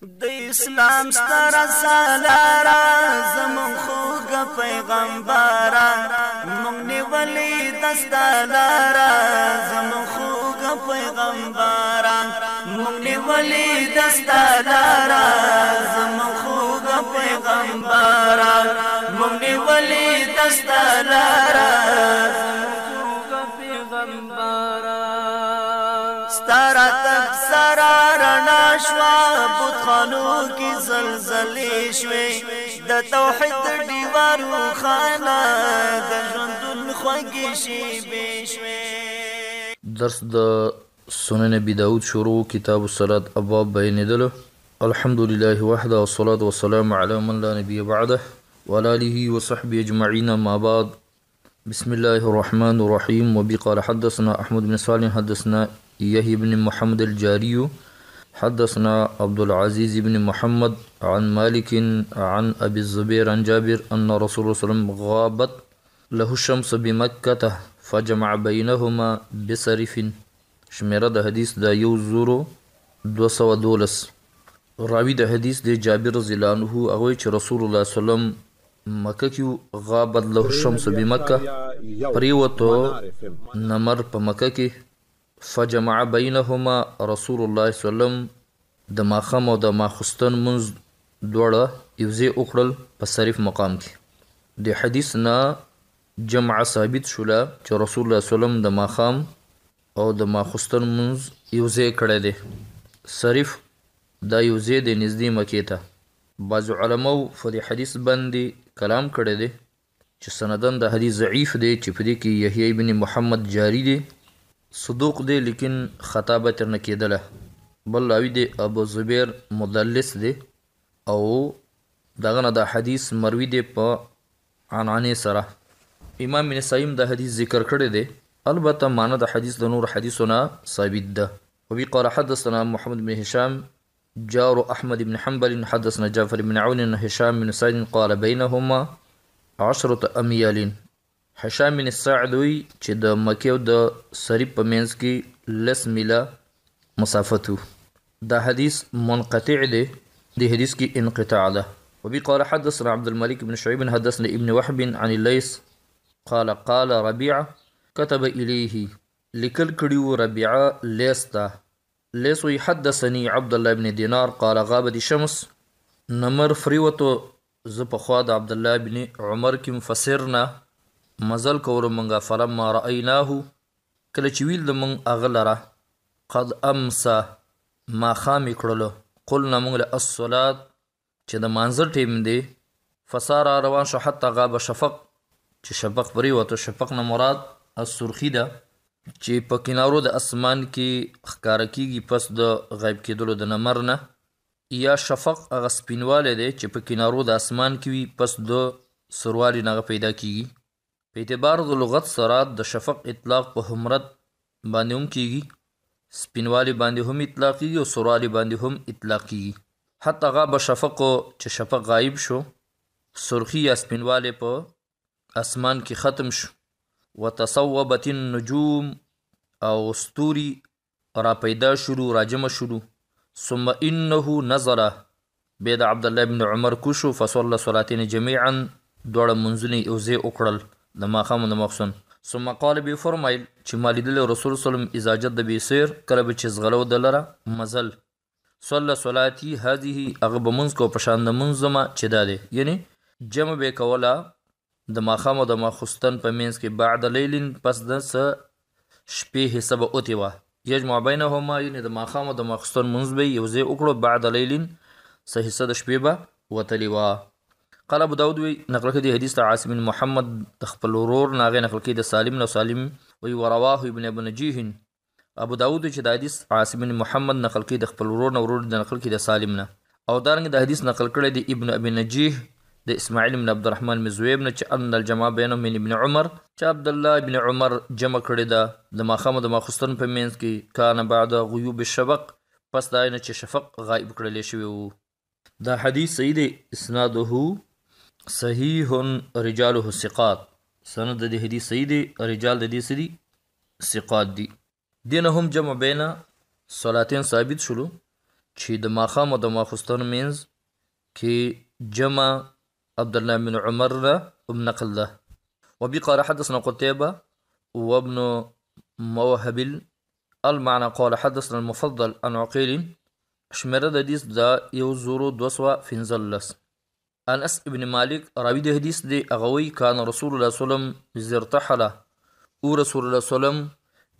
د اسلام ستر سالارا زمون خوګ پیغمبرا مونږ نیولې دستالارا زمون خوګ پیغمبرا مونږ نیولې دستالارا زمون خوګ پیغمبرا مونږ نیولې دستالارا رناشوا بطخانو کی زلزلی شوی دا توحید دیوارو خانا دا جندن خوگی شیبی شوی درس دا سنن نبی داود شروع کتاب الصلاة ابواب بین دلو الحمد وحدہ والصلاة والسلام علی من لا نبی بعدہ ولالہ وصحب اجمعین ما بعد بسم اللہ الرحمن الرحیم وبقال حدثنا احمد بن صالح حدثنا یہی بن محمد الجاریو حدثنا عبد العزيز بن محمد عن مالك عن أبي الزبير عن جابر أن رسول الله صلى الله عليه وسلم غابت له الشمس بمكة فجمع بينهما بصرف شمیره حديث دا يوزورو دو سوا دولس راوي دا حديث د جابر رضي الله عنه هغه رسول الله صلى الله عليه وسلم کې غابت له الشمس بمكة پريوتو نمر پا مكة کې فجمع بینهما رسول الله صلی الله علیه د ماخم او د ماخستن منز دوړه یوځې اوخړل په صریف مقام کې د حدیث نه جمع ثابت شولا چې رسول الله صلی الله علیه وسلم د ماخام او د ماخستن منز یوځې کړی دی صریف دا یوځې د نږدې مکې ته بعض علماو په دې حدیث باندې کلام کړی دی چې سندن د حدیث ضعیف دی چې په دې کې یحیی بن محمد جاری دی صدوق دی لیکن خطا به تر نه کېدله بل راوي دی ابو زبیر مدلس دی او دغه نه د حدیث مروي دی په عنعنې سره امام نسایم د حدیث ذکر کړی دی البته معنی د حدیث د نور حدیثونه ثابت ده وبي قال حدثنا محمد بن هشام جار أحمد بن حنبل حدثنا جعفر بن عون هشام بن سعيد قال بينهما عشرة أميال هشام بن سعد وی چې د مکه او د سری په منځ کې لس میله مسافت وو دا حدیث منقطع دی د حدیث کې انقطاع ده وبي قال حدثنا عبد الملك بن شعيب حدثنا ابن وحب عن الليث قال قال ربيعه كتب اليه لكل كديو ربيعه ليستا ليس يحدثني عبد الله بن دينار قال غابت الشمس نمر فريوتو زپخوا د عبد الله بن عمر کې مفسرنا مزل کولو منګه فلم ما رأیناه کله چې ویل د مونږ اغلره قد امسا ما خامې کړلو قلنا مونږ له الصلات چې د مانزر ټیم دی فسار روان شو حتی غاب شفق چې شفق پری وته شفق نه مراد السرخی ده چې په کنارو د اسمان کې ښکار کیږي پس د غیب کېدلو د نمر نه یا شفق هغه سپینواله دی چې په کنارو د اسمان کې وي پس د سروالي نه پیدا کیږي په اعتبار د لغت سره د شفق اطلاق په همرت باندې هم کیږي سپینوالی باندې هم اطلاق کیږي او سوروالی باندې هم اطلاق کیږي حتی غاب شفق چې شفق غایب شو سرخی یا سپینوالی په اسمان کې ختم شو وتصوبت النجوم او ستوري را پیدا شروع را جمع شروع ثم انه نظر بيد عبد الله بن عمر کوشو فصلى صلاتين جميعا دوړ منځني او زه وکړل د ماخام د مخسون ثم قال بي فرمایل چې مالیدل رسول صلی الله اجازه د بیسیر کله به چې زغلو دلره مزل صلی صلاتي هذه اغب منز کو پشان د منظمه چې داده یعنی جمع به کولا د ماخام د مخستن په مینس کې بعد لیلن پس د شپې حساب اوتی وا یجمع بینهما یعنی د ماخام د مخستن منز به یوځه وکړو بعد لیلن صحیح صد شپې به وتلی وا قال ابو داود وی نقل کړي حدیث ته عاصم بن محمد تخپل ورور ناغه نقل کړي د سالم نو سالم وی ورواه ابن ابن نجیح ابو داود چې د حدیث عاصم بن محمد نقل کړي د خپل ورور نو ورور د نقل کړي د سالم نه او دارنګ د حدیث نقل کړي د ابن ابن نجیح د اسماعیل بن عبد الرحمن مزویب نه چې ان الجماع بینهم من ابن عمر چې عبد الله ابن عمر جمع کړي دا د ماخم د ماخستن په مینس کې کان بعد غیوب الشفق پس دا نه چې شفق غایب کړل شوی وو دا حدیث صحیح دی اسناده صحیح رجاله سقاط سند دي حدیث صحیح دی رجال دي سيدي سری دي دينهم هم جمع بين صلاتین ثابت شلو چې د ماخام و د ماخستون مینز کې جمع عبد الله بن عمر را ابن نقل ده وبي قال حدثنا قتيبة وابن موهبل المعنى قال حدثنا المفضل عن عقيل شمرد حديث دا يوزورو دوسوا فنزلس انس ابن مالک راوی د حدیث دی هغه وی کان رسول الله صلی الله علیه وسلم زرتحله او رسول الله صلی الله علیه وسلم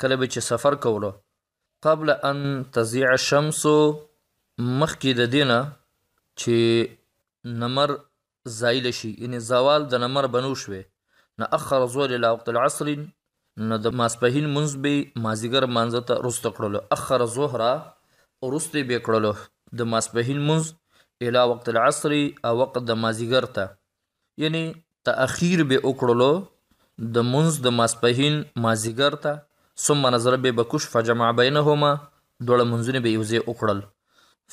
کله به چې سفر کوله قبل ان تزيع الشمس مخکې د دینه چې نمر زایل شي یعنی زوال د نمر بنو شوي نه اخر زول الى وقت العصر نه د ماسپهین منځ به مازیګر مانځ ته رست کړلو اخر زهره ورسته به کړلو د ماسپهین منځ الی وقت العصر او وقت د مازیګر ته یعنی تاخير به وکړلو د منز د ماسپهین مازیګر ته ثم نظر به بکش فجمع بینهما دوړه منځونه به یوځای وکړل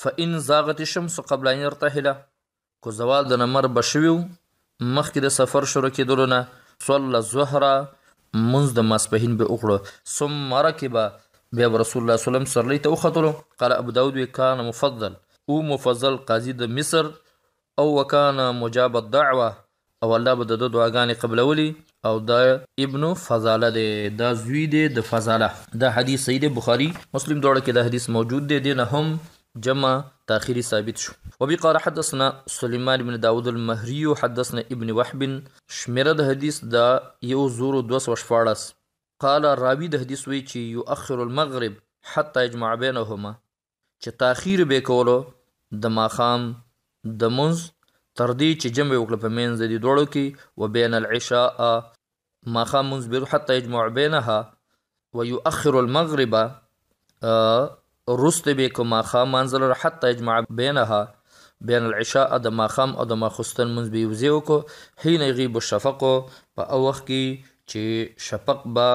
فإن زاغت الشمس قبل ان يرتحل کو زوال د نمر بشویو مخکې د سفر شروع کېدلو نه صلى الظهر منز د ماسپهین به وکړو ثم ركب بیا رسول الله صلی الله علیه وسلم سرلی ته وختلو قال ابو داود کان مفضل او مفضل قاضي د مصر او وکانه مجاب الدعوه او الله به د دعاګانې قبلولي او دا ابن فضاله دی دا زوی دی د فضاله دا حدیث صحیح دی بخاری مسلم دوړه کې دا حدیث موجود دی دینه هم جمع تاخيري ثابت شو وبي قال حدثنا سليمان بن داود المهري حدثنا ابن وحب شمره د حدیث دا یو زورو 214 قال راوی د حدیث وی چې یو اخر المغرب حتى يجمع بينهما چې تاخير به کولو د ماخام د منز تر دې چې جمع وکړه په منځ دې دوړو کې وبین العشاء ماخام منز بیرو حتی یجمع بینها ويؤخر المغرب رست به کو ماخام منزل حتی یجمع بینها بین العشاء د ماخام او د ماخستن منځ به وزیو کو حين غیب الشفق په اوخ کې چې شفق با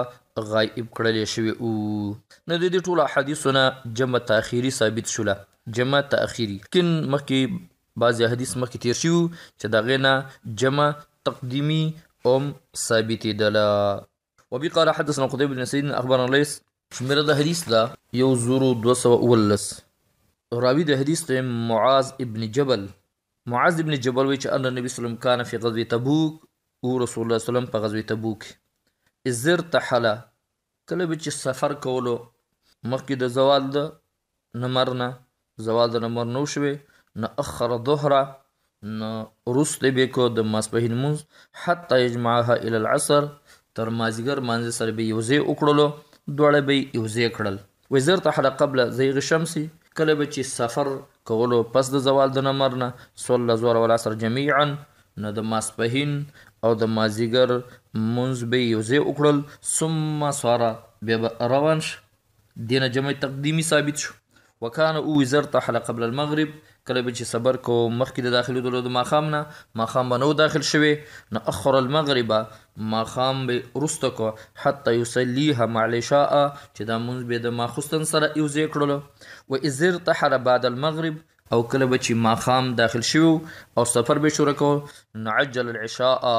غایب کړل شوی او نه د دې ټول حدیثونه جمع تاخيري ثابت شوله جمع تاخیری کین مخکې بعضی حدیث مخکې تیر شو چې دا غینا جمع تقدیمی ام ثابت دلا وبي قال حدثنا قتيبة بن سعيد اخبرنا ليس شمره د حدیث دا یو زورو 212 راوی د حدیث ته معاذ ابن جبل معاذ ابن جبل وی چې ان نبی صلی الله علیه وسلم کان فی غزوه تبوک او رسول الله صلی الله علیه وسلم په غزوه تبوک ازر تحلا کله چې سفر کولو مخکې د زوال د نمرنه زوال د نمبر نو شوې نه اخر ظهره نه رست به کو د ماسپهین مونز حتی اجماعها ال العصر تر مازیګر مانځ سره به یوځې وکړلو دوړه به یوځې کړل وزیر تحر قبل زیغ شمسی کله به چې سفر کولو پس د زوال د نمر نه صلی زور ول عصر جميعا نه د ماسپهین او د مازیګر مونځ به یوځې وکړل ثم سواره بیا به روان شو دینه جمع تقدیمی ثابت شو وکان او وزر ته حلقه قبل المغرب کله به چې صبر کو مخکې د داخلي دلو د ماخام نه ماخام به نو داخل شوي نه اخر المغرب ماخام به رسته کو حتی یصلیها مع العشاء چې دا مونږ به د ماخستن سره یوځې کړلو و ازر ته حل بعد المغرب او کله به چې ماخام داخل شو او سفر به شروع کو نعجل العشاء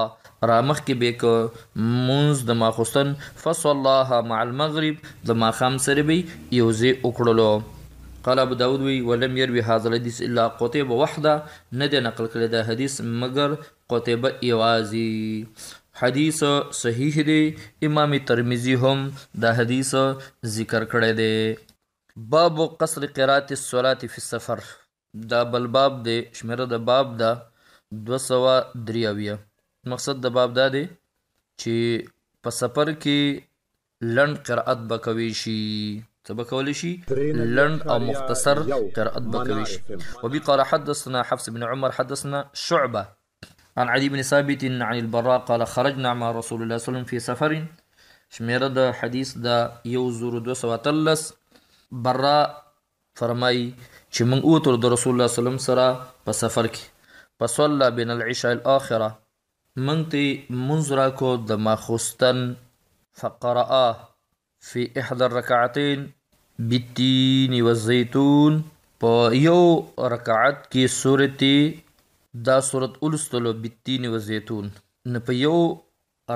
رامخ کې به کو مونز د ماخستن فصلی الله مع المغرب د ماخام سره به یوځې وکړلو قال ابو داود وی ولم يروي هذا الحديث الا قتيبه وحده نه ده نقل کړی دا حدیث مگر قتيبه ایوازي حدیث صحیح دی امام ترمذی هم دا حدیث ذکر کړی دی باب قصر قرات الصلاه فی السفر دا بل باب دی شمیره د باب دا 203 مقصد د باب دا دی چې په سفر کې لند قرات بکوي شي ته به کولی او مختصر قراءة بكولشي کوي وبي قال حدثنا حفص بن عمر حدثنا شعبه عن علي بن ثابت عن البراء قال خرجنا مع رسول الله صلى الله عليه وسلم في سفر حديث دا يوزور دو سوا برا براء چې چه من اوتر د رسول الله صلى الله عليه وسلم سرا په سفر فصلى بين العشاء الاخره من تي منزراكو دا ما خستن فقرأ في احدى الركعتين بالتین والزیتون په یو رکعت کې سورته دا سورت الستلو بالتین والزیتون نه په یو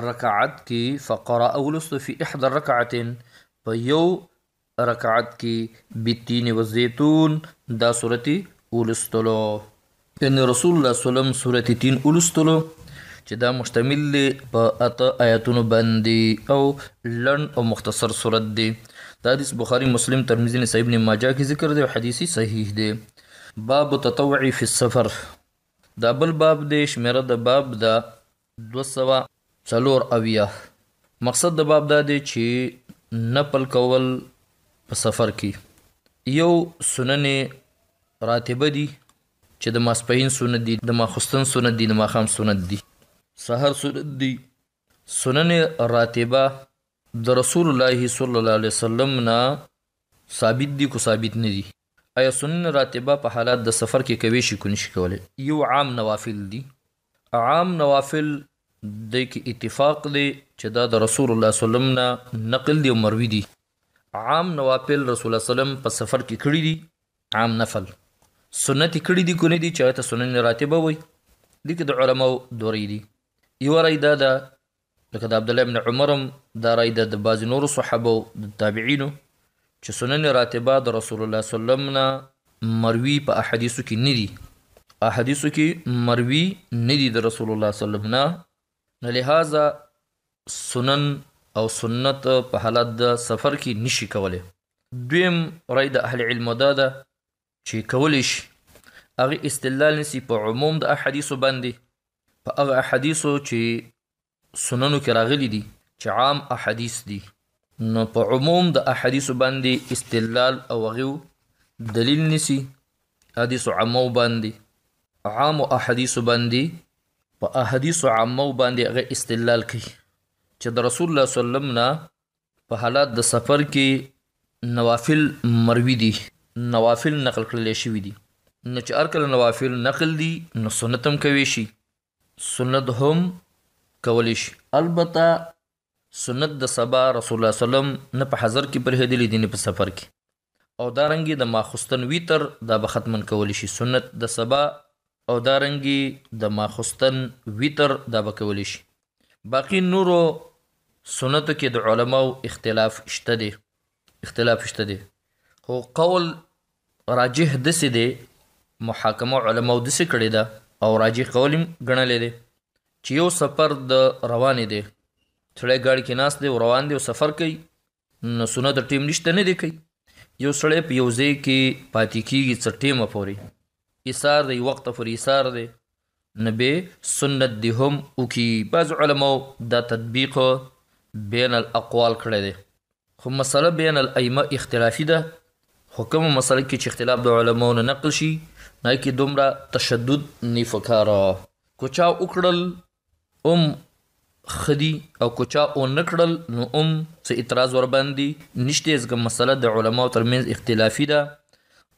رکعت کې فقرا اولست فی احد الرکعتین په یو رکعت کې بالتین والزیتون دا سورته الستلو ان رسول الله سلام سورته 3 الستلو چې دا مشتمل دی په اته آیاتونو باندې او لن او مختصر سورت دی دا حدیث بخاری مسلم ترمذی نسائی ابن ماجه کې ذکر دی او حدیثی صحیح دی باب تطوع فی السفر دا بل باب دی شمیره د باب دا 200 څلور اویا مقصد د باب دا دی چې نپل کول په سفر کې یو سنن راتبه دی چې د ماسپهین سنت دی د ماخستن سنت دی د ماخام سنت دی سحر سنت دی سنن راتبه د رسول الله صلی الله علیه وسلم نه ثابت دي کو ثابت نه دي آیا سنن راتبه په حالات د سفر کې کوي شي کو نشي کولای یو عام نوافل دي عام نوافل د کې اتفاق دی چې دا د رسول الله صلی الله علیه وسلم نه نقل دی او مروي دي عام نوافل رسول الله صلی الله په سفر کې کړی دي عام نفل سنت کړی دي کو نه دي چې ته سنن راتبه وي دي کې د علماو دوري دي یو رای دا ده لکه د عبد الله ابن عمرم دا رای د باز نور صحابه د تابعینو چې سنن راتبه د رسول الله صلی الله علیه وسلم نه مروي په احادیثو کې ندي احادیثو کې مروي ندي د رسول الله صلی الله علیه وسلم نه لہذا سنن او سنت په حالت د سفر کې نشي کوله دویم رای د اهل علم دا ده چې کولیش هغه استدلال نسی په عموم د احادیثو باندې په هغه احادیثو چې سننو کې راغلي دي چې عام احادیث دي نو په عموم د احادیث باندې استدلال او غو دلیل نسی حدیث عامو باندې عام احادیث باندې په احادیث عامو باندې هغه استدلال کوي چې د رسول الله صلی الله علیه وسلم نه په حالات د سفر کې نوافل مروي دي نوافل نقل کړل شوی دي نو چې ارکل نوافل نقل دي نو سنتم کوي شي سنت هم کولی شي البته سنت د سبا رسول الله سلام نه په حضر کې پرهېدلې دي نه په سفر کې او دارنګي د ماخستن ویتر دا به ختمن کولی شي سنت د سبا او دارنګي د ماخستن ویتر دا به کولی شي باقی نورو سنتو کې د علماو اختلاف شته دي اختلاف شته دي خو قول راجح دسې دی محاکمه علماو دسې کړی ده او راجح قولم ګڼلی دی چې یو سفر د روان دی سړی ګاډي کې ناست دی روان دی او سفر کوي نو سونه د ټیم نشته نه دی کوي یو سړی په یو ځای کې پاتې کیږي څه ټیمه پورې ایثار دی وخت پورې ایثار دی نبی سنت دی هم او کی بعض علماء دا تطبیق بین الاقوال کړی دی خو مسله بین الایمه اختلافی ده حکم مسله کې چې اختلاف د علماو نه نقل شي نه کې دومره تشدد نه فکر کوچا وکړل ام خدي او کوچا او نکړل نو ام څه اعتراض ور باندې نشته ځکه مسله د علماو ترمنځ اختلافي ده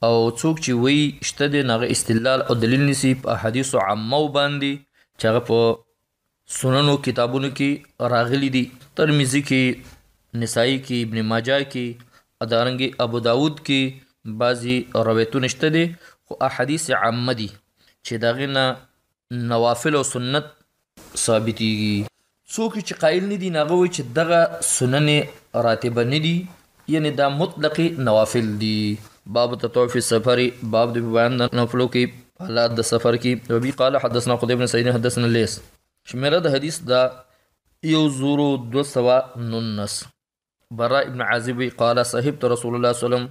او څوک چې وی شته د نغه استدلال او دلیل نسی په احادیث عامه باندې چې هغه په سننو کتابونو کې راغلي دي ترمذی کې نسائی کې ابن ماجه کې ادارنګ ابو داود کې بعضی روایتونه شته دي خو احادیث عامه دي چې داغه نوافل او سنت ثابتېږي څوک چې قائل نه دي ناغه وي چې دغه سنن راتبه نه دي یعنی دا مطلق نوافل دي باب تطوف السفر باب د بیان نفلو کې حالات د سفر کې ربي قال حدثنا قتيبة بن سعيد حدثنا ليس شمیره د حدیث دا یو زورو دو سوا ننس برا ابن عازب قال صاحب رسول الله صلی الله علیه وسلم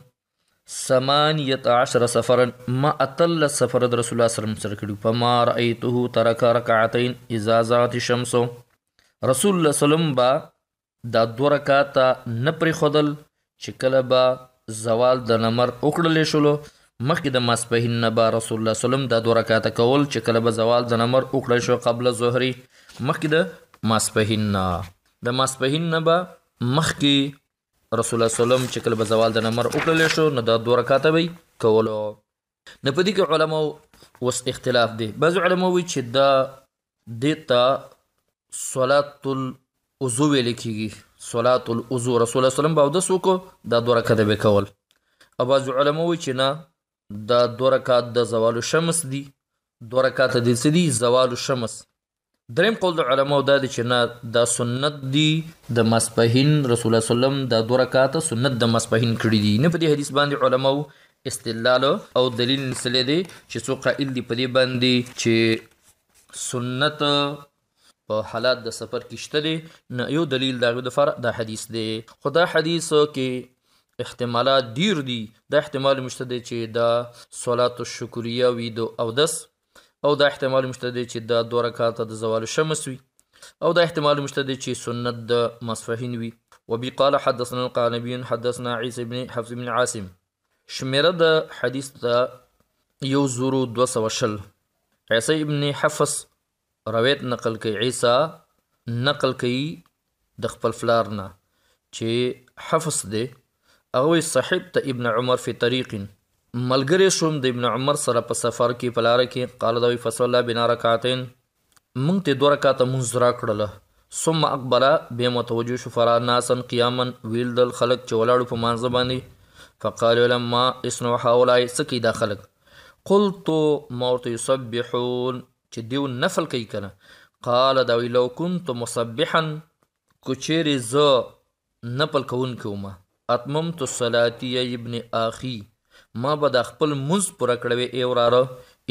ثمانیت عشر سفرن ما اتل سفر د رسول الله سره سره کړي په ما رايته ترک رکعتين اذا زات الشمس رسول الله سلام با دا دو رکعات نه پر خدل چې کله با زوال د نمر وکړلې شلو مخکې د ماسپهین نه با رسول الله سلام دا دو رکعات کول چې کله به زوال د نمر وکړل شو قبل ظهري مخکې د ماسپهین نه د ماسپهین نه با مخکې رسول الله سلام چې کله به زوال د نمر وکړل شو نو د دوه رکعاته وی کولو نه پدې کې علما وس اختلاف دي بعض علما وی چې دا دیتا صلات الوضو لیکيږي صلات الوضو رسول الله سلام باو د سوکو دا دوه رکعاته به کول او بعض علما وی چې نه دا دوه رکعات د زوال شمس دي دوه رکعاته دي سدي زوال شمس دریم قول د علماو دا دي چې نه دا سنت دی د مسبحین رسول الله سلام دا دوه رکعاته سنت د مسبحین کړی دي نه په دې حدیث باندې علماو استدلال او دلیل نسلی دي چې څو قائل دي په دې باندې چې سنت په حالات د سفر کې شته دي نه یو دلیل دا د فرق د حدیث دی خدا حدیث کې احتمالات ډیر دي دی. دا احتمال مشته دی چې دا صلات الشکریه وي دو او دس او دا احتمال مشته دی چې دا دوه رکعاته د زوال شمس وي او دا احتمال مشته دی چې سنت د مصفهین وي وبي قال حدثنا القانبي حدثنا عيسى بن حفص بن عاصم شمیره د حدیث ته یو زورو دو سو شل عیسی ابن حفص روایت نقل کوي عیسی نقل کوي د خپل فلار نه چې حفص دی او صاحب ته ابن عمر فی طریقین ملګری شوم د ابن عمر سره په سفر کې پلار کې قال دوی فصلا بنا رکعتين مونږ ته دوه رکعاته مونږ را کړله ثم اقبل به متوجه شو فرا ناسن قیاما ویل دل خلق چولاړو په مانځ باندې فقال لما اسنوا هؤلاء سکی دا خلق قلت موت يسبحون چې دیو نفل کوي کنه قال دوی لو كنت مسبحا کچری ز نپل کون کوما اتممت صلاتي ابن اخي ما به د خپل مز پوره کړوي ای وراره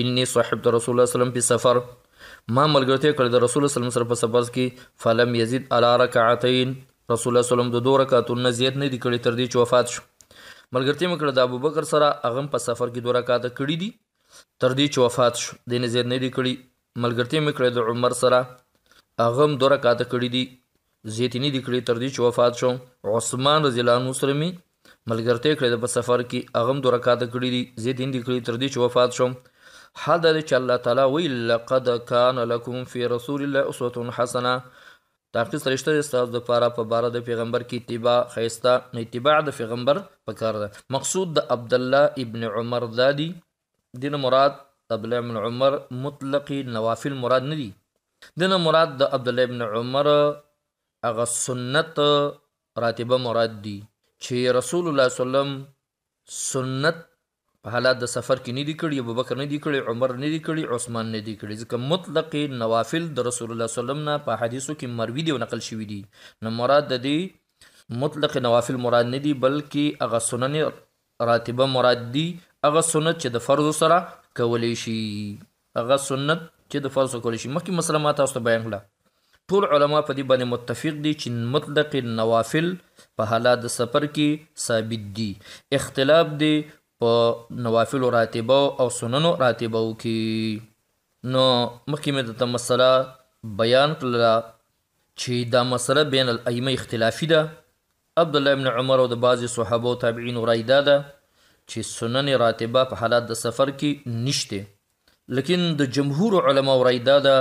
انی صاحب رسول الله صلی الله علیه وسلم په سفر ما ملګرتیا کړې د رسول الله صلی الله علیه وسلم سره په سفر کې فلم یزید علی رکعتین رسول الله صلی الله علیه وسلم د دوه رکعاتونو زیات نه دی کړی تر دې چې وفات شو ملګرتیا مکړه د ابوبکر سره هغه په سفر کې دوه رکعات کړې دي تر دې چې وفات شو دین زیات نه دی کړی ملګرتیا مکړه د عمر سره هغه دوه رکعات کړې دي زیات نه دی کړی تر دې چې وفات شو عثمان رضی الله عنه سره ملګرتیا کړې ده په سفر کې اغم دوه رکعاته کړې دي زید هندي کړې تر دې چې وفات شوم حال دا دی چې الله تعالی وی لقد کان لکم فی رسول الله اسوه حسنه تحقیق سرشته ستاسو د پاره په باره د پیغمبر کې اتباع خیسته نو اتباع د پیغمبر پکار ده مقصود د عبد الله ابن عمر دادی دین مراد عبد الله ابن عمر مطلق نوافل مراد نه دي دین مراد د عبد الله ابن عمر هغه سنت راتبه مراد دي چې رسول الله سلام سنت په حالت د سفر کې نه دی کړی ابوبکر نه دی کړی عمر نه دی کړی عثمان نه دی کړی ځکه مطلق نوافل د رسول الله سلام نه په حدیثو کې مروي دی او نقل شوی دی نو مراد د دې مطلق نوافل مراد نه دی بلکې هغه سنن راتبه مراد دی هغه سنت چې د فرض سره کولی شي هغه سنت چې د فرض کولی شي مخکې مسله ما تاسو ته بیان کړه ټول علما په دې باندې متفق دي چې مطلق نوافل په حالات د سفر کې ثابت دي اختلاف دی په نوافل راتبه او سنن راتبه کې نو مخکې مې د مسله بیان کړل چې دا مسله بین الایمه اختلافي ده عبد الله ابن عمر او د بعضی صحابه او تابعین رایدا ده چې سنن راتبه په حالات د سفر کې نشته لیکن د جمهور علما رایدا ده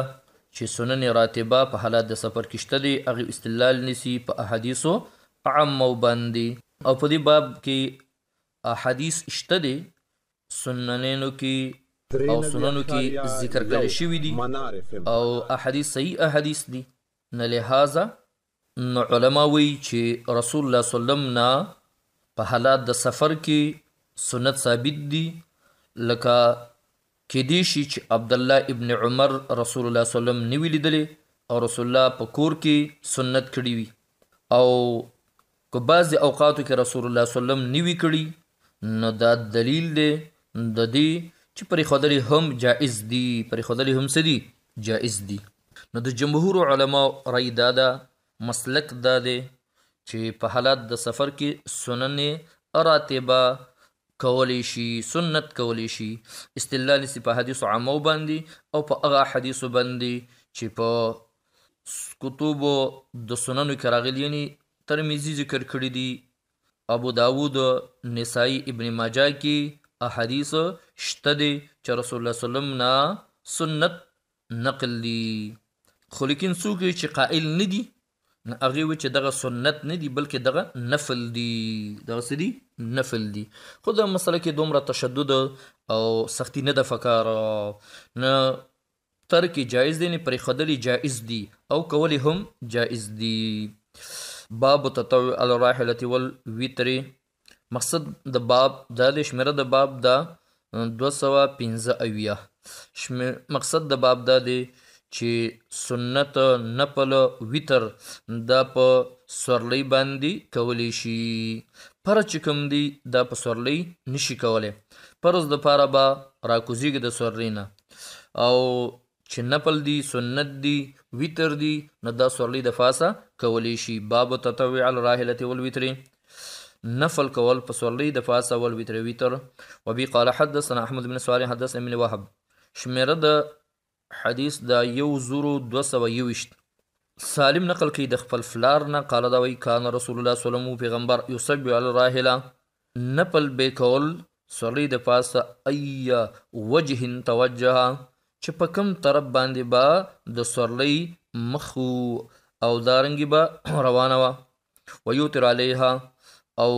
چې سنن راتبه په حالت د سفر کې شته دي هغه استدلال نسی په احادیثو عام او باندې او په دې باب کې احادیث شته دي سننونو کې او سننونو کې ذکر کړل شوی دي او احادیث صحیح احادیث دي نه لہذا نو علما وی چې رسول الله صلی الله علیه وسلم په حالات د سفر کې سنت ثابت دي لکه کې دی شي چې عبد الله ابن عمر رسول الله صلی الله علیه وسلم نیوی لیدلې او رسول الله په کور کې سنت کړی وي او کو بعض اوقاتو کې رسول الله صلی الله علیه وسلم نیوی کړی نو دا دلیل دی د دې چې پرې خدلي هم جائز دي پرې خدلي هم سدي جائز دي نو د جمهور علما رای دادا مسلک دا دی چې په حالات د سفر کې سنن اراتبه کولی شي سنت کولی شي استدلال سی په حدیث عامو باندې او په هغه حدیث باندې چې په کتب د سنن کراغلی یعنی ترمذی ذکر کړی دی ابو داوود نسائی ابن ماجه کې احادیث شته دي چې رسول الله سلام نه سنت نقل دي خو لیکن څوک چې قائل ندي هغه و چې دغه سنت نه دی بلکې دغه نفل دی دغه څه دی نفل دی خو دا مسله کې دومره تشدد او سختی نه د فکر نه ترک جایز دی نه پرې خدلی جایز دی او کولی هم جایز دی باب تطوع الراحله والوتر مقصد د باب د شمیره د باب دا 215 اویا شمیر مقصد د باب دا دی چې سنت نپل ویتر د په سورلی باندې کولی شي پر چې کوم دی د په سورلی نشي کولی پرز د پاره با راکوزیږي د سورلینا او چې نپل دی سنت دی ویتر دی نو دا سورلی د فاسه کولی شي باب تطوع الراحله والوتر نفل کول په سورلی د فاسه والوتر ویتر وبي قال حدثنا احمد بن صالح حدثنا من وهب شمیره د حدیث د یو زورو دو سوه یوشت سالم نقل کوي د خپل فلار نه قاله دا وایي کان رسول الله صلی الله پیغمبر یوسب علی الراحله نپل بې کول سړی د پاسه ایا وجه توجه چې په کوم طرف باندې با د سورلۍ مخو او دارنګي به روانه وه ویوتر علیها او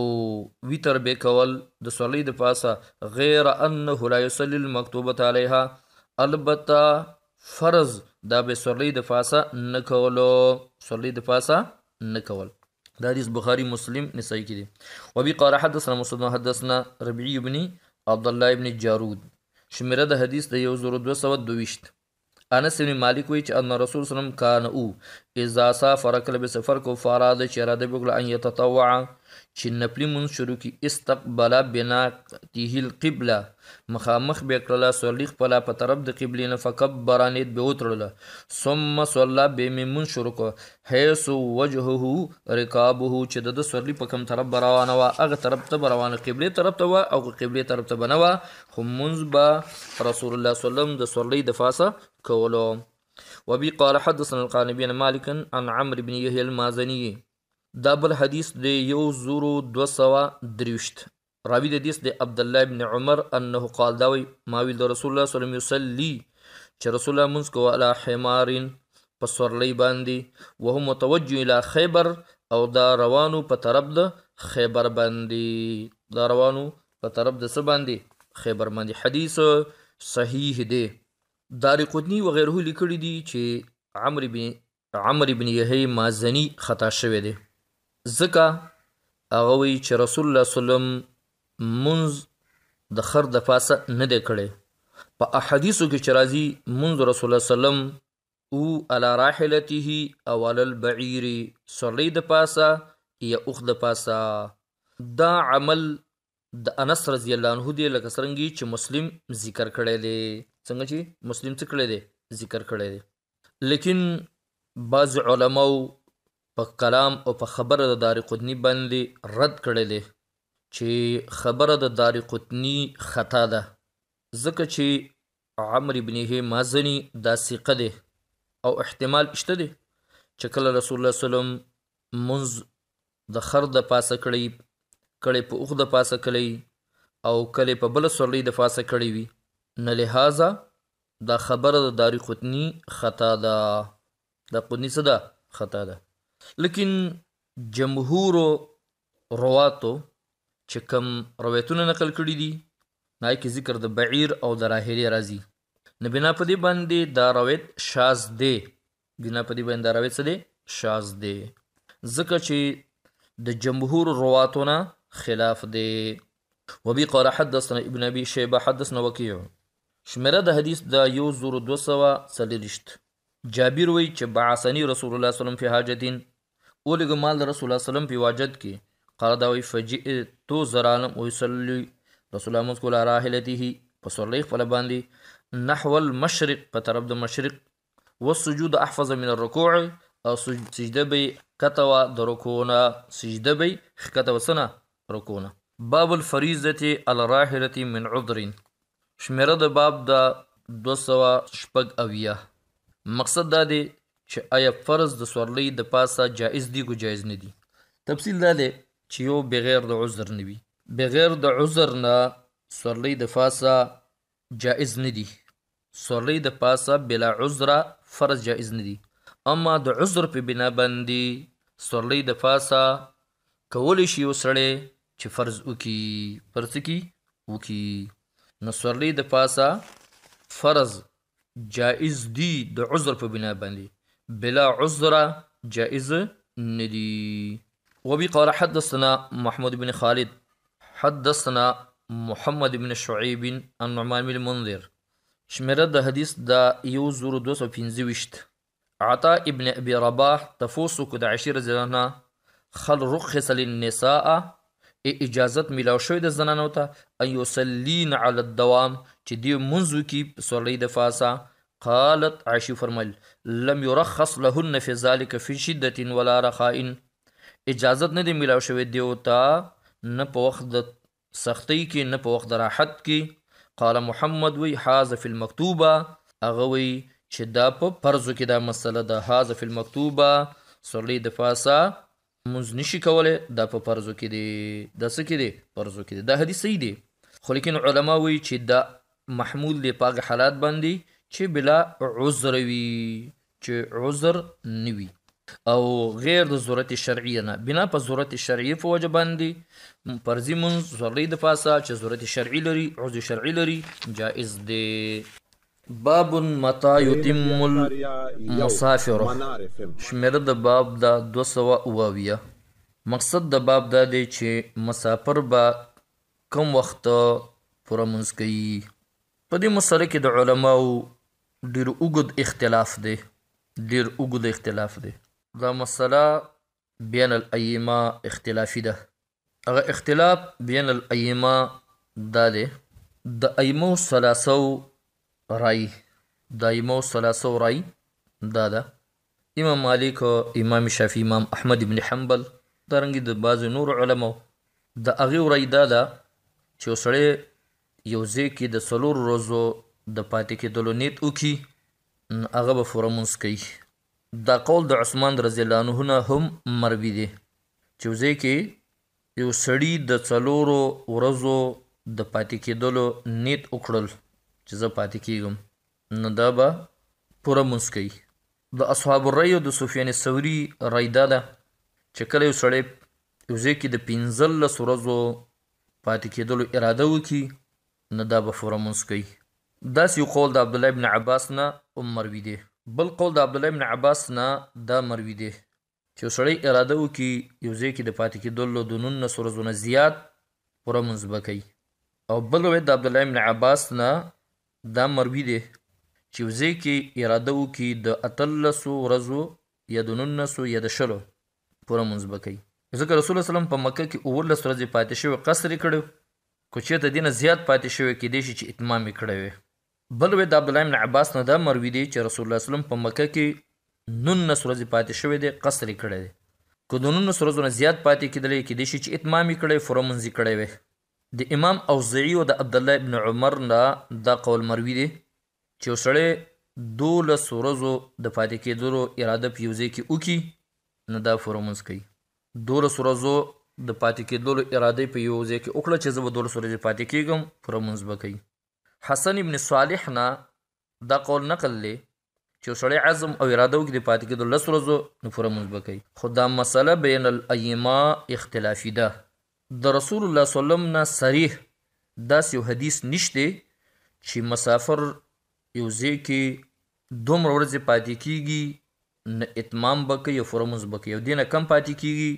ویتر به کول د سورلۍ د پاسه غیر انه لا یصلی المکتوبه علیها البته فرض دا به سورلۍ د فاسه نه کولو سورلۍ د فاسه نه کول دا حدیث بخاری مسلم نسائی کې دی وبي قال حدثنا مسلم حدثنا ربيع بن عبد الله بن جارود شمیره د حدیث د 1222 انس بن مالک وی چې ان رسول سلام کان او اذا سافر کلب سفر کو فراده چې اراده وکړه ان يتطوع چې نپلی مون شروع کی استقبال بنا تیه القبله مخامخ به کړلا صلیخ پلا په طرف د قبلې نه فکبرانید به وترله ثم صلى به مون شروع کو حيث وجهه رکابه چې د سرلی په کم طرف روانه وا اغه طرف ته روانه قبلې طرف ته وا او قبلې طرف ته بنوا خو منځ با رسول الله صلی الله علیه وسلم د سرلی د فاسه کولو وبي قال حدثنا القانبي عن مالك عن عمرو بن يحيى المازني دا بل حدیث دی یو زورو دو سوا دریوشت راوی د حدیث د عبد الله بن عمر انه قال دا وی ما ویل رسول الله صلی الله علیه وسلم چې رسول الله منس کو علی حمارین په سورلی باندې وه متوجه الی خیبر او دا روانو په طرف د خیبر باندې دا روانو په طرف د څه باندې خیبر باندې حدیث صحیح دی دار قطنی و غیره لیکلي دي چې عمر بن عمر بن یحیی مازنی خطا شوی دی ځکه هغه وی چې رسول الله سلم منز د خر د پاسه نه دی کړی په احادیثو کې چې راځي منز رسول الله سلم او علی راحلته او علی البعیر سړی د پاسه یا اوخ د پاسه دا عمل د انس رضی الله عنه دی لکه څنګه چې مسلم ذکر کړی دی څنګه چې مسلم څه کړی دی ذکر کړی دی لیکن بعض علماو په کلام او په خبره د دار قطنی باندې رد کړی دی چې خبره د دار قطنی خطا ده ځکه چې عمرو ابن مازنی دا ثقه دی او احتمال شته دی چې کله رسول الله سلام منز د خر د پاسه کړی کړي په اوخ د پاسه کړی او کله په بل سورلی د پاسه کړی وي نه لہذا دا خبره د داری قطنی خطا ده د قطنی څه ده خطا ده لیکن جمهور رواتو چې کوم روایتونه نقل کړي دي نای کې ذکر د بعیر او د راهلی راځي نه بنا په دې باندې دا روایت شاز دی بنا په دې باندې دا روایت څه دی شاز دی ځکه چې د جمهور رواتونه خلاف دی وبي قال حدثنا ابن ابي شيبه حدثنا وكيع شمره د حدیث د 1240 جابر وی چې بعثنی رسول الله صلی الله علیه وسلم په حاجتین اولګ مال رسول الله صلی الله علیه وسلم په واجد کې قال دا وی فجئت تو زرالم ويصلي رسول الله مسکول راحلته فصلی خپل باندې نحو المشرق په طرف د مشرق والسجود احفظ من الركوع او سجده به کتوا د رکوعنا سجده به کتوا سنه رکوعنا باب الفریضه الراحله من عذر شمیره د باب د 200 اویا مقصد دا دی چې آیا فرض د سورلۍ د پاسه جایز دی کو جایز نه دی تفصیل دا دی چې یو بغیر د عذر نه وي بغیر د عذر نه سورلۍ د پاسه جایز نه دی سورلۍ د پاسه بلا عذره فرض جایز نه دی اما د عذر په بنا باندې سورلۍ د پاسه کولی شي وسړې چې فرض وکي فرض کی وکي نسورلی د پاسا فرض جائز دی د عذر په بنا باندې بلا عذر جائز ندی وبي قال حدثنا محمود بن خالد حدثنا محمد بن شعيب عن نعمان بن المنذر شمره د حدیث د 1225 عطا ابن ابي رباح تفوسك د عشيره زلانه خل رخص للنساء اجازت میلاو شوې د زنانو ته ايوسلین علی الدوام چې دی منځو کې سورلې د فاسا قالت عائشہ فرمل لم يرخص لهن في ذلك في شده ولا رخاء اجازت نه دی میلاو شوې دیو ته نه په وخت د سختی کې نه په وخت د راحت کې قال محمد وی حاز فی المكتوبه اغه وی چې دا په فرض کې دا مسله ده حاز فی المكتوبه سورلې د فاسا مز نشي کوله د په فرضو کې دي د څه کې دي فرضو کې دي دا حدیث صحیح دی خو لیکن علما وایي چې دا محمول دی پاګه حالات باندې چې بلا عذر وي چې عذر نوي او غیر د ضرورت شرعیه نه بنا په ضرورت شرعیه په وجه باندې پرځي مون ضروري د پاسه چې ضرورت شرعی لري عذر شرعی لري جائز دی باب متا یتم المسافر شمیره د باب دا 220 مقصد د باب دا دی چې مسافر با کم وخت پوره منځ کوي په دې مسله کې د علماو ډیر اوږد اختلاف دی ډیر اوږد اختلاف دی دا مسله بین الایما اختلافی ده هغه اختلاف بین الایما دا دی د ایمو سلاسو رای دایمو ثلاثو رای دا ده امام مالک او امام شافعي امام احمد ابن حنبل درنګ د باز نور علما د اغه رای دا ده چې وسړی یو ځکه د سلور روزو د پاتې کېدلو نیت وکي هغه به فرمونس کوي دا قول د عثمان رضی الله عنه هم مروی دی چې ځکه یو سړی د سلور ورځو د پاتې کېدلو نیت وکړل چې زه پاتې کیږم نو دا به پوره مونځ کوي د اصحاب الریو د سفیان ثوري رای دا ده چې کله یو سړی یو ځای کې د پنځلس ورځو پاتې کېدلو اراده وکړي نو دا به پوره مونځ کوي داس یو قول د عبد الله بن عباس نه هم مروي دی بل قول د عبد الله بن عباس نه دا مروي دی چې سړی اراده وکي یو ځای کې د پاتې کېدلو د نولس ورځو نه زیات پوره منځ به کوي او بل روایت د عبدالله بن عباس نه دا مروي دی چې وزې کې اراده وکړي د اتلسو ورځو یا د نولسو یا د شلو پوره مونځ به کوي ځکه رسول الله سلام په مکه کې اوولس ورځې پاتې شوی قصر یې کړی که چېرته دینه زیات پاتې شوی کېدای شي چې اتمام یې کړی وي بل وی د عبدالله بن عباس نه دا مروي دی چې رسول الله سلام په مکه کې نولس ورځې پاتې شوی دی قصر یې کړی دی که د نولس ورځو نه زیات پاتې کېدلی کېدای شي چې اتمام یې کړی فوره مونځ یې کړی وی د امام اوزعی او د عبد الله ابن عمر نه دا قول مروی دی چې وسړی دوله سورزو د پاتې کېدلو اراده په یوځای کې وکي نه دا فرمونز کوي دوله سورزو د پاتې کېدلو اراده په یوځای کې وکړه چې زه به دوله سورزې پاتې کېږم فرمونز به کوي حسن ابن صالح نه دا قول نقل لې چې سړی عزم او اراده وکړي پاتې کېدلو لس ورځو نو فرمونز به کوي خو دا مسله بین الایما اختلافي ده د رسول الله صلی الله علیه وسلم نه صریح داس یو حدیث نشته چې مسافر یو ځکه دومره ورځې پاتې کیږي نه اتمام بکې یا فرمز بکې یو دینه کم پاتې کیږي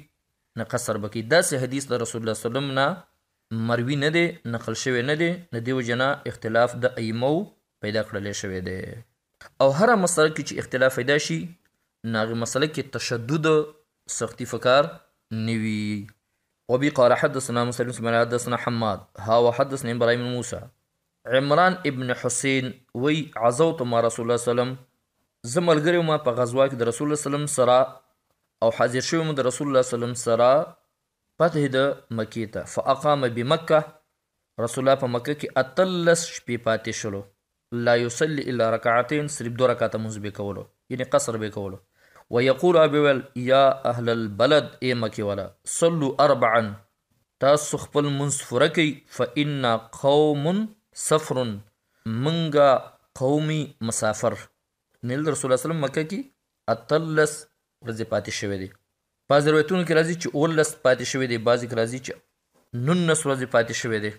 نه قصر بکې داسې حدیث د رسول الله صلی الله علیه وسلم نه مروی نه دی نقل شوی نه دی نه دیو جنا اختلاف د ایمو پیدا کړل شوی دی او هر مسله کې چې اختلاف پیدا شي ناغه مسله کې تشدد سختی فکر نوي وبي قال حدثنا مسلم بن حدثنا حماد ها وحدثني ابراهيم موسى عمران ابن حسين وی عزوت ما رسول الله سلام زملګریو ما په غزوه کې د رسول الله سلام سره او حاضر شوم د رسول الله سلام سره فتح د مکی ته فاقام بمکه رسول الله په مکه کې اتلس شپې پاتې شلو لا يصلي الا رکعتين صرف دوه رکعاته مزبه کولو یعنی قصر به کولو ويقول ابوال يا اهل البلد اي مکی والا صلوا اربعا تاسو خپل منځ فره کوي فإن قوم سفر منګه قومي مسافر نیل رسول الله صلی مکه کې اتلس ورځې پاتې شوې دي بعض روایتونو کې راځي چې اولس پاتې شوې دي بعض کې راځي چې نونس ورځې پاتې شوې دي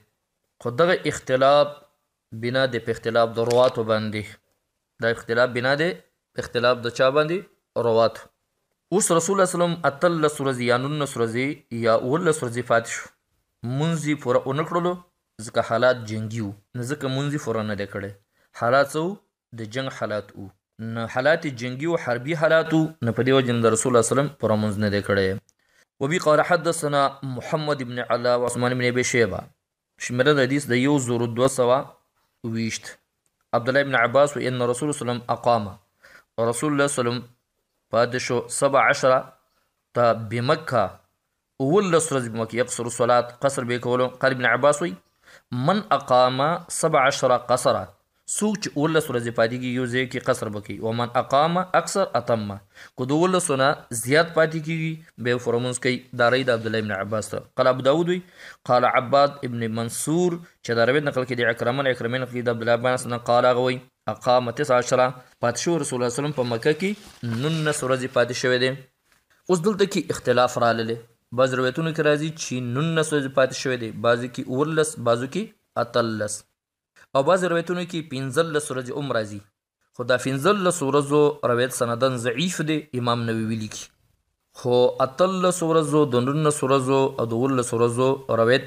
خو دغه اختلاف بنا د په اختلاف د رواتو باندې دا اختلاف بنا د اختلاف د چا باندې روات اوس رسول الله سلام اتل لسرزي یا نن سرزي یا ول سرزي فاتش منځي پوره اونکړلو ځکه حالات جنگي وو نه ځکه منځي فوره نه کړي حالات سو د جنگ حالات وو نه حالات جنگي او حربي حالات نه په دی وجه د رسول الله سلام پوره منځ نه کړي وبي قال حدثنا محمد بن علا وعثمان بن ابي شيبه شمره حدیث د یو زور 200 ویشت عبد الله بن عباس وان رسول الله اقام رسول الله صلی الله پادشو شو سبع عشره بمكة بمکه اولس ورځې بمكة يقصر الصلاه قصر بيكولو قال ابن عباسوي من اقام سبع عشره قصرات څوک چې ولس ورځې پاتې کیږي یو ځای کې قصر وکړي او من اقام اکثر اتم کو د ولس نه زیات پاتې کیږي به فرمونس کوي داري د عبد الله ابن عباس ته قال ابو داود وی قال عباد ابن منصور چې دا روایت نقل کړي اکرمن اکرمن نقل کړي د عبد الله ابن عباس نه قال غوي اقام 19 پات شو رسول الله صلی په مکه کې نن ورځې پاتې شوه دي اوس دلته کې اختلاف را لاله بعض روایتونو کې راځي چې نن ورځې پاتې شوه دي بعضو کې اورلس بعضو کې اتلس او بعض روایتونو کې 15 سورج عمر راځي خو دا 15 سورزو روایت سندن ضعیف دی امام نووي لیکي خو اتل سورزو دنرن سورزو او دول سورزو روایت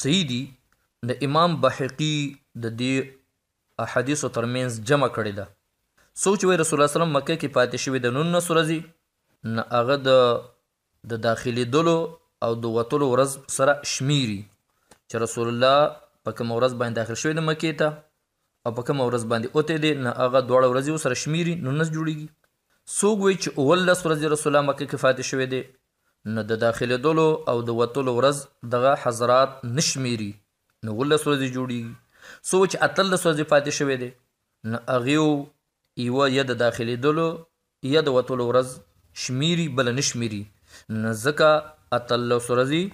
صحیح دی د امام بحقی د دې احادیثو ترمنځ جمع کړی ده سوچ وی رسول الله سلام مکه کې پاتې شوی د نن سورزي نه هغه د د داخلي دلو او د وتلو ورځ سره شمیري چې رسول الله په کوم ورځ باندې داخل شوی د مکې ته او په کوم ورځ باندې اوته دي نه هغه دوه ورځې سره شمیري نو نس جوړیږي څوک وی چې اول لس ورځې رسول الله مکې کې فاتح شوی دی نو د داخله دلو او د وتلو ورځ دغه حضرات نشمیري نو ولس ورځې جوړیږي سوچ اتل لس ورځې فاتح شوی دی نو هغه یو یا د داخله دلو یا د وتلو ورځ شمیري بل نشمیري نو ځکه اتل لس ورځې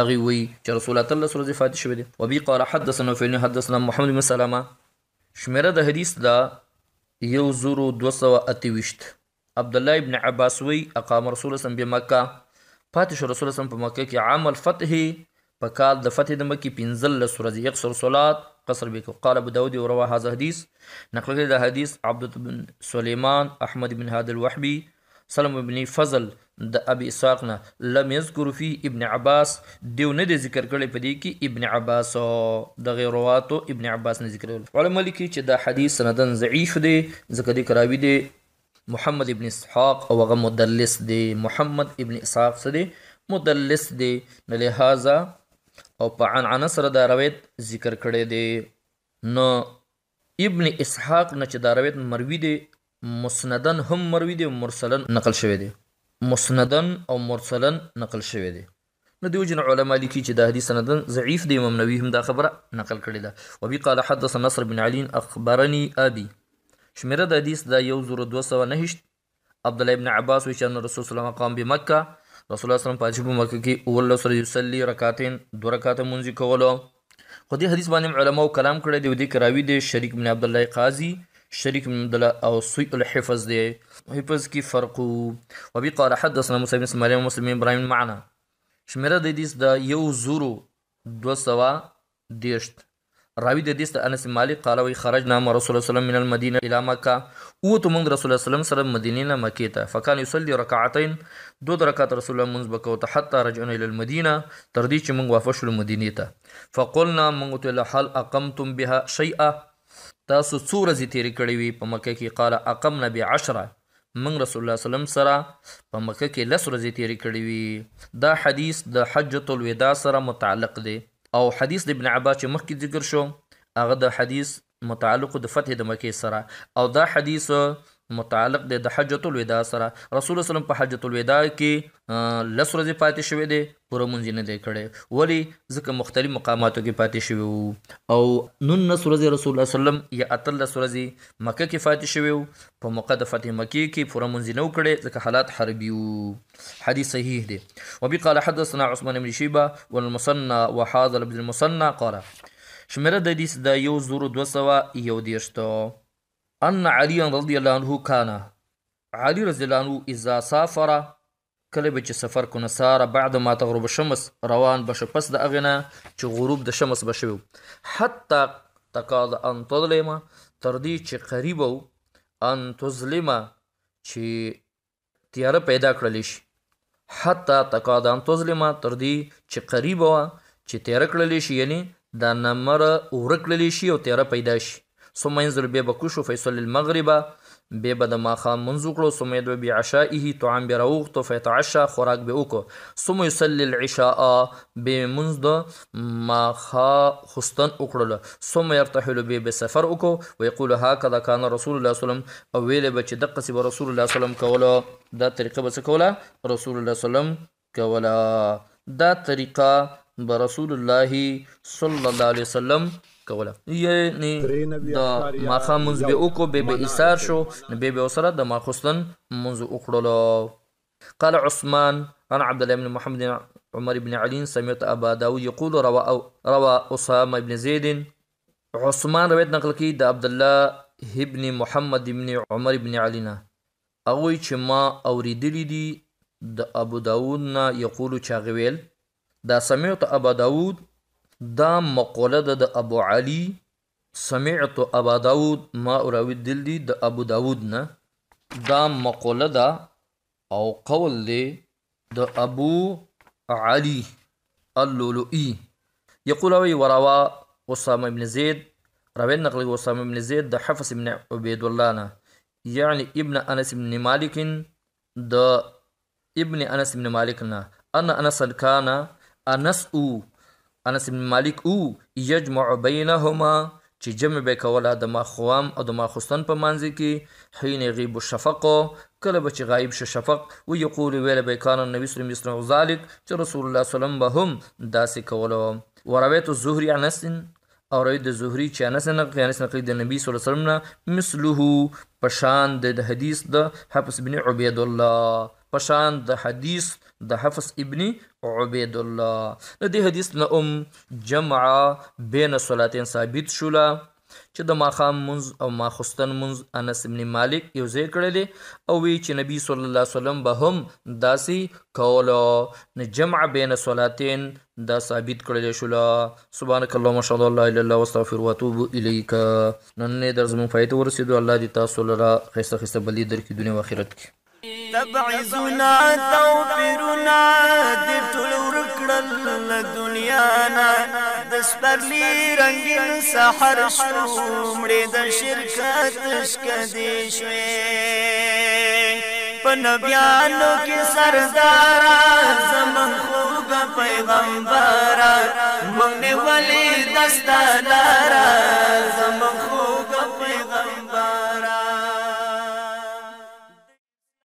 اغي وی چې رسول الله صلی الله علیه وسلم فاتح شوی دی وبي قال حدثنا فعل حدثنا محمد بن سلامه شمیره د حدیث دا یو زورو 228 عبد الله ابن عباس وی اقام رسول الله په مکه فاتح شو رسول الله په مکه کې عام الفتح په کال د فتح د مکه 15 سورې یکسر صلات قصر به قال ابو داود رواه هذا حدیث نقل کړی دا حدیث عبد بن سليمان احمد بن هاد الوحبي سلم ابن فضل د ابي اسحاق نه لم يذكر في ابن عباس دیو نه دی ذکر کړی په دې کې ابن عباس او د غیرواتو ابن عباس نه ذکر کړل علماء لیکي چې دا حدیث سندن ضعیف دی ځکه دی کراوی دی محمد ابن اسحاق او هغه مدلس دی محمد ابن اسحاق څه دی مدلس دی نو لہذا او په عن عن سره دا روایت ذکر کړی دی نو ابن اسحاق نه چې دا روایت مروی دی مسندن هم مروي دي او مرسلن نقل شوی دي مسندن او مرسلن نقل شوی دي نو دیو جن علما لیکي چې د حدیث سندن ضعیف دی امام نووي هم دا خبره نقل کړې ده وبي قال حدث نصر بن علي اخبرني ابي شمیره د حدیث دا یو زور دو سوه نهشت عبد الله ابن عباس وی چې رسول الله قام به مکه رسول الله صلی الله علیه وسلم مکه کې اول سره یصلی رکعتین دو رکعت منځ کولو خو دې حدیث باندې علماو کلام کړی دی د کراوی دی شریک بن عبد الله قاضي شریک من او سوء الحفظ دی حفظ کی فرق و بي قال حدثنا موسى بن اسماعيل ومسلم ابراهيم معنا شمره د حدیث د یو زورو دو سوا دیشت راوی د حدیث د انس مالک قال وی خرجنا مع رسول الله صلی الله علیه وسلم من المدینه الى مکه او ته موږ رسول الله صلی الله علیه وسلم مدینې نه مکې ته فکان یصلی رکعتین دو رکعات رسول الله منځ بکاو ته حتی رجعنا الى المدینه تر دې چې موږ واپس شو مدینې ته فقلنا موږ ته حل اقمتم بها شیئا تاسو څو ورځې تیرې کړې وي په مکه کې قال اقمنا بعشره من رسول الله صلی الله سره په مکه کې لس ورځې تیرې کړې وي دا حدیث د حجۃ الوداع سره متعلق دی او حدیث د ابن عباس چې مخکې ذکر شو هغه د حدیث متعلق د فتح د مکه سره او دا حدیث متعلق دی د حجۃ الوداع سره رسول الله سلام په حجۃ الوداع کې لس ورځې پاتې شوې دي پوره مونږ نه دی کړې ولی ځکه مختلف مقاماتو کې پاتې شوی او نن نس ورځې رسول الله سلام یا اتل لس ورځې مکه کې پاتې شوی په موقع د فتح مکه کې پوره مونږ نه کړې ځکه حالات حربي حدیث صحیح دی وبي قال حدثنا عثمان بن شيبه والمصنى وحاضر بن المصنى قال شمره د حدیث د 1200 یو دیرشتو ان علی رضی الله عنه کان علی رضی الله عنه اذا سافر کله به چې سفر کو نصار بعد ما تغرب الشمس روان بشه پس د اغنه چې غروب د شمس بشو حتی تقاض ان تظلم تر دې چې قریب ان تظلم چې تیار پیدا کړل شي حتی تقاض ان تظلم تر دې چې قریب و چې تیار کړل شي یعنی دا نمر ورکړل شي او تیار پیدا شي ثم ينظر بیا به کوشو فیصل المغرب بیا به د ماښام منځ وکړو ثم یدعو بعشائه طعام بیا راوغوښتو فیتعشا خوراک به وکړو ثم یصلي العشاء بیا منځ د ماښا خستن وکړله ثم یرتحل بیا به سفر وکړو ویقول هکذا کان رسول الله صلی الله علیه وسلم او ویلې به چې دقسې به رسول الله صلی الله علیه وسلم کوله دا طریقه به څه رسول الله صلی الله علیه وسلم کوله دا طریقه به الله صلی الله علیه وسلم کوله یعنی د ماخام منځ به وکړو به به ایثار شو به به سره د ماخصلن منځ وکړلو قال عثمان عن عبد الله بن محمد عمر بن علي سمعت ابا داود يقول روى روى اسامه بن زيد عثمان روایت نقل کی د عبد الله ابن محمد ابن عمر ابن علينا او چې ما اوریدلی دي د ابو داود نه یقول چاغویل دا سمعت ابا داود دا مقوله د ابو علي سمعت ابا داود ما اوراوی دل دی د ابو داود نه دا مقوله دا او قول دی د ابو علي اللؤلؤي يقول وي وروى اسامه بن زيد راوی نقل اسامه بن زيد د حفص بن عبيد الله نه یعنی ابن انس بن مالک د ابن انس بن مالک نه ان انس کان انس او انس بن مالک او یجمع بینهما چې جمع به کوله د ماخوام او د ماخستن په مانځ کې حين غیب الشفق کله به چې غایب شه شفق و یقول ویل به کان نبی صلی الله علیه وسلم ذلک چې رسول الله صلی الله علیه وسلم به هم داسې کوله ورویت الزهری انس او روایت زهری چې انس نقل انس نقل د نبی صلی الله علیه وسلم نه مثله پشان د حدیث د حفص بن عبید الله پشان د حدیث د حفص ابن عبید الله د دې حدیث نه ام جمع بین صلاتین ثابت شولا چې د ماخام منز او ماخستن منز انس ابن مالک یو ځای کړل او وی چې نبی صلی الله علیه وسلم به هم داسي کولو نه جمع بین صلاتین دا ثابت کړل شولا سبحانك اللهم شاء الله لا اله الا واستغفر واتوب الیک نن نه درځم فایته ورسېدو الله دې تاسو لپاره خسته خسته بلی درکې دنیا او آخرت کې تبعیزونا توفیرونا دی ټول ورکړل دنیا نا د سپرلی رنگین سحر شو مړې د شرکت شک دی شوې پنبیانو کې سردار زمون خوب پیغمبر مونږ ولې دستدار زمون خوب